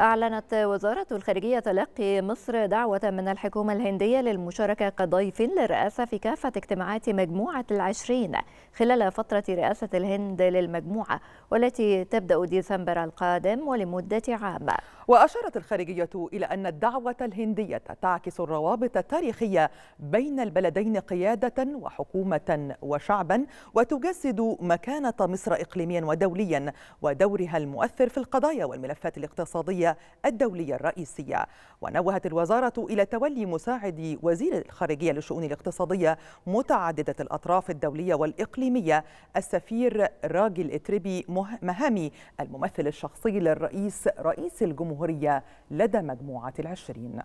أعلنت وزارة الخارجية تلقي مصر دعوة من الحكومة الهندية للمشاركة كضيف للرئاسة في كافة اجتماعات مجموعة العشرين خلال فترة رئاسة الهند للمجموعة والتي تبدأ ديسمبر القادم ولمدة عام وأشارت الخارجية إلى أن الدعوة الهندية تعكس الروابط التاريخية بين البلدين قيادة وحكومة وشعبا وتجسد مكانة مصر إقليميا ودوليا ودورها المؤثر في القضايا والملفات الاقتصادية الدولية الرئيسية ونوهت الوزارة إلى تولي مساعد وزير الخارجية للشؤون الاقتصادية متعددة الأطراف الدولية والإقليمية السفير راجل إتربي مهامي الممثل الشخصي للرئيس رئيس الجمهورية الجمهورية لدى مجموعة العشرين